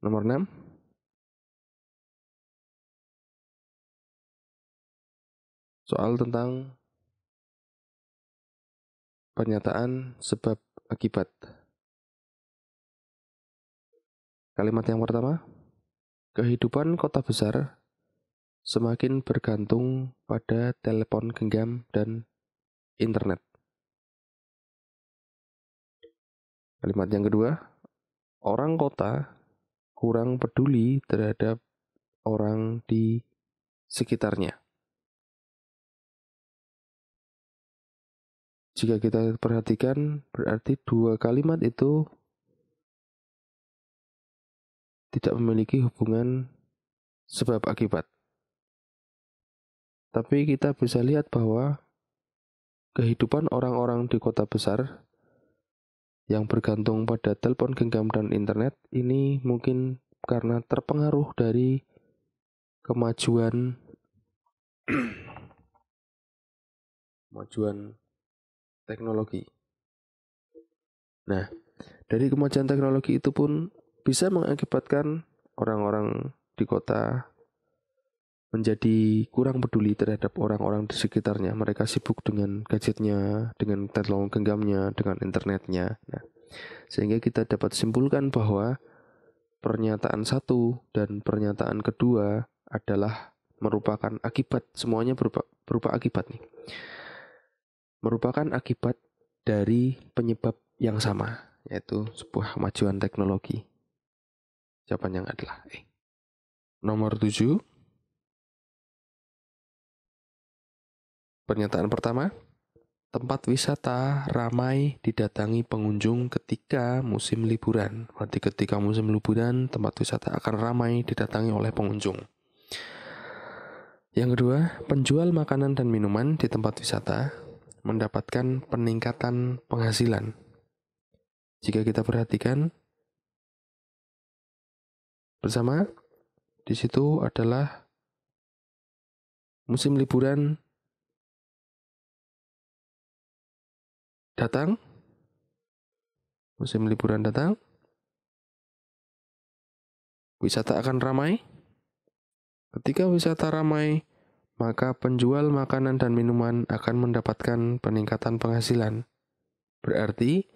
Nomor 6. Soal tentang pernyataan sebab akibat. Kalimat yang pertama, kehidupan kota besar semakin bergantung pada telepon genggam dan internet. Kalimat yang kedua, orang kota kurang peduli terhadap orang di sekitarnya. Jika kita perhatikan, berarti dua kalimat itu tidak memiliki hubungan sebab akibat. Tapi kita bisa lihat bahwa kehidupan orang-orang di kota besar yang bergantung pada telepon genggam dan internet ini mungkin karena terpengaruh dari kemajuan kemajuan teknologi. Nah, dari kemajuan teknologi itu pun bisa mengakibatkan orang-orang di kota menjadi kurang peduli terhadap orang-orang di sekitarnya. Mereka sibuk dengan gadgetnya, dengan telepon genggamnya, dengan internetnya. Nah, sehingga kita dapat simpulkan bahwa pernyataan satu dan pernyataan kedua adalah merupakan akibat semuanya berupa, berupa akibat nih. Merupakan akibat dari penyebab yang sama, yaitu sebuah kemajuan teknologi. Jawaban yang adalah E. Nomor 7, Pernyataan pertama, tempat wisata ramai didatangi pengunjung ketika musim liburan. Berarti ketika musim liburan, tempat wisata akan ramai didatangi oleh pengunjung. Yang kedua, penjual makanan dan minuman di tempat wisata mendapatkan peningkatan penghasilan. Jika kita perhatikan bersama, di situ adalah musim liburan datang, musim liburan datang, wisata akan ramai. Ketika wisata ramai, maka penjual makanan dan minuman akan mendapatkan peningkatan penghasilan. Berarti,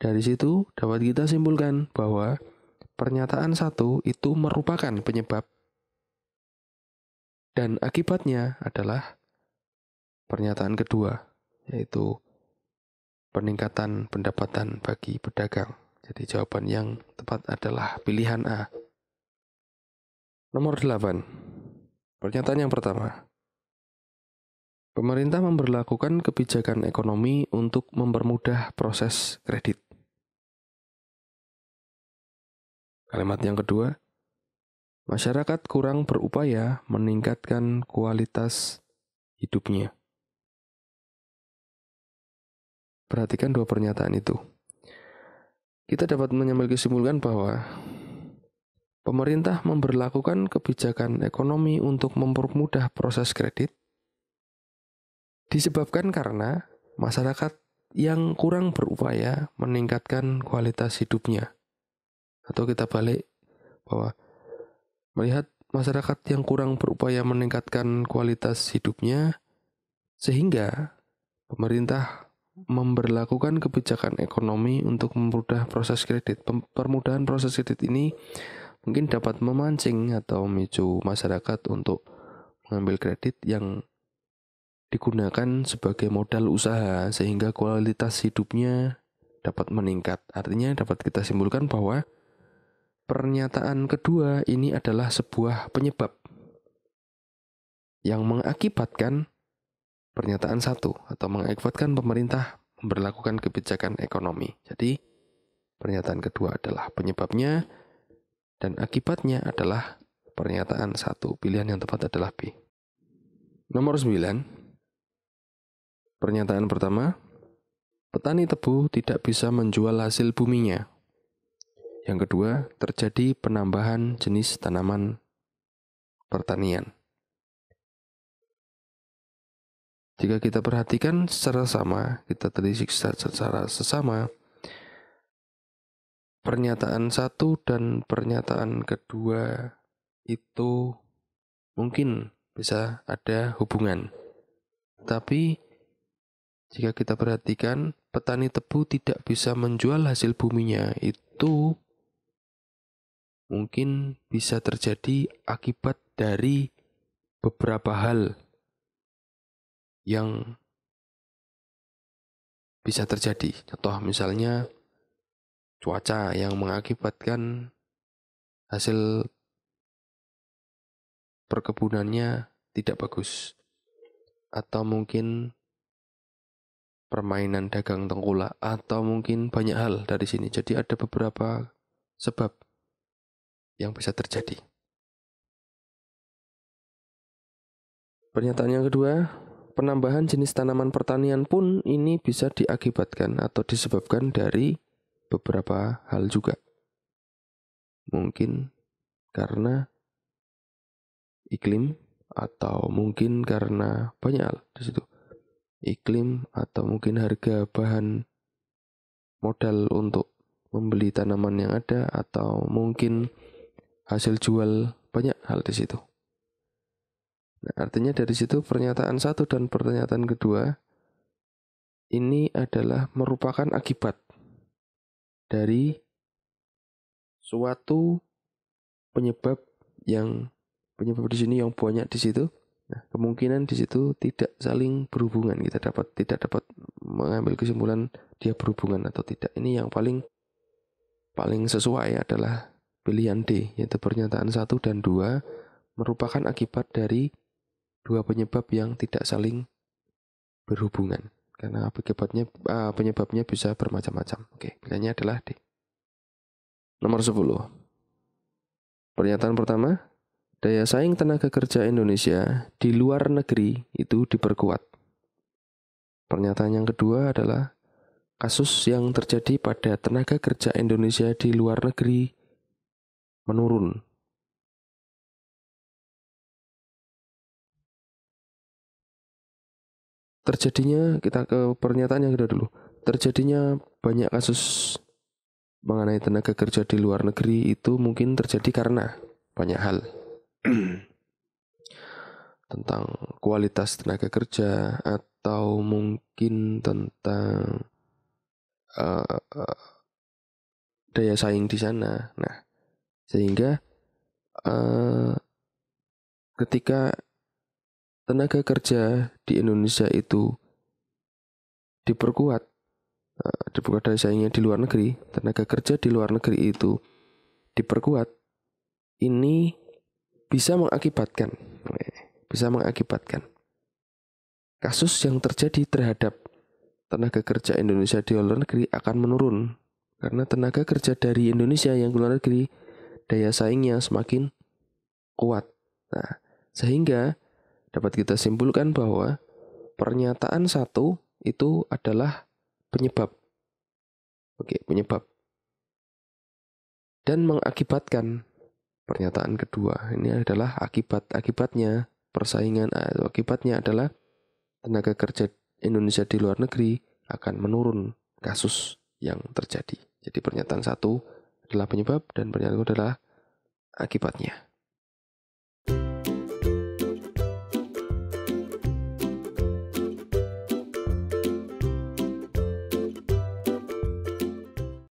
dari situ dapat kita simpulkan bahwa pernyataan satu itu merupakan penyebab dan akibatnya adalah pernyataan kedua, yaitu peningkatan pendapatan bagi pedagang. Jadi jawaban yang tepat adalah pilihan A. Nomor 8. Pernyataan yang pertama. Pemerintah memperlakukan kebijakan ekonomi untuk mempermudah proses kredit. Kalimat yang kedua, masyarakat kurang berupaya meningkatkan kualitas hidupnya. Perhatikan dua pernyataan itu. Kita dapat menyambil kesimpulan bahwa pemerintah memperlakukan kebijakan ekonomi untuk mempermudah proses kredit disebabkan karena masyarakat yang kurang berupaya meningkatkan kualitas hidupnya. Atau kita balik bahwa melihat masyarakat yang kurang berupaya meningkatkan kualitas hidupnya sehingga pemerintah memberlakukan kebijakan ekonomi untuk mempermudah proses kredit. Permudahan proses kredit ini mungkin dapat memancing atau memicu masyarakat untuk mengambil kredit yang digunakan sebagai modal usaha sehingga kualitas hidupnya dapat meningkat. Artinya dapat kita simpulkan bahwa pernyataan kedua ini adalah sebuah penyebab yang mengakibatkan pernyataan satu atau mengekvotkan pemerintah memperlakukan kebijakan ekonomi. Jadi, pernyataan kedua adalah penyebabnya dan akibatnya adalah pernyataan satu. Pilihan yang tepat adalah B. Nomor 9. Pernyataan pertama, petani tebu tidak bisa menjual hasil buminya. Yang kedua, terjadi penambahan jenis tanaman pertanian. Jika kita perhatikan secara sama, kita telisik secara sesama, pernyataan satu dan pernyataan kedua itu mungkin bisa ada hubungan. Tapi jika kita perhatikan, petani tebu tidak bisa menjual hasil buminya itu mungkin bisa terjadi akibat dari beberapa hal yang bisa terjadi. Contoh misalnya cuaca yang mengakibatkan hasil perkebunannya tidak bagus. Atau mungkin permainan dagang tengkulak atau mungkin banyak hal dari sini. Jadi ada beberapa sebab yang bisa terjadi. Pernyataan yang kedua, penambahan jenis tanaman pertanian pun ini bisa diakibatkan atau disebabkan dari beberapa hal juga. Mungkin karena iklim atau mungkin karena banyak hal di situ. Iklim atau mungkin harga bahan modal untuk membeli tanaman yang ada atau mungkin hasil jual banyak hal di situ. Nah, artinya dari situ pernyataan satu dan pernyataan kedua ini adalah merupakan akibat dari suatu penyebab yang penyebab di sini yang banyak di situ. Nah, kemungkinan di situ tidak saling berhubungan. Kita dapat tidak dapat mengambil kesimpulan dia berhubungan atau tidak. Ini yang paling paling sesuai adalah pilihan D, yaitu pernyataan satu dan dua merupakan akibat dari dua penyebab yang tidak saling berhubungan karena penyebabnya uh, penyebabnya bisa bermacam-macam. Oke, pilihannya adalah D. Nomor 10. Pernyataan pertama, daya saing tenaga kerja Indonesia di luar negeri itu diperkuat. Pernyataan yang kedua adalah kasus yang terjadi pada tenaga kerja Indonesia di luar negeri menurun terjadinya kita ke pernyataan yang kedua dulu terjadinya banyak kasus mengenai tenaga kerja di luar negeri itu mungkin terjadi karena banyak hal tentang kualitas tenaga kerja atau mungkin tentang uh, uh, daya saing di sana nah sehingga uh, ketika tenaga kerja di Indonesia itu diperkuat eh, diperkuat dari saingnya di luar negeri tenaga kerja di luar negeri itu diperkuat ini bisa mengakibatkan eh, bisa mengakibatkan kasus yang terjadi terhadap tenaga kerja Indonesia di luar negeri akan menurun karena tenaga kerja dari Indonesia yang di luar negeri daya saingnya semakin kuat. Nah, sehingga dapat kita simpulkan bahwa pernyataan satu itu adalah penyebab. Oke, penyebab. Dan mengakibatkan pernyataan kedua. Ini adalah akibat. Akibatnya persaingan eh, akibatnya adalah tenaga kerja Indonesia di luar negeri akan menurun kasus yang terjadi. Jadi pernyataan satu adalah penyebab dan pernyataan kedua adalah akibatnya.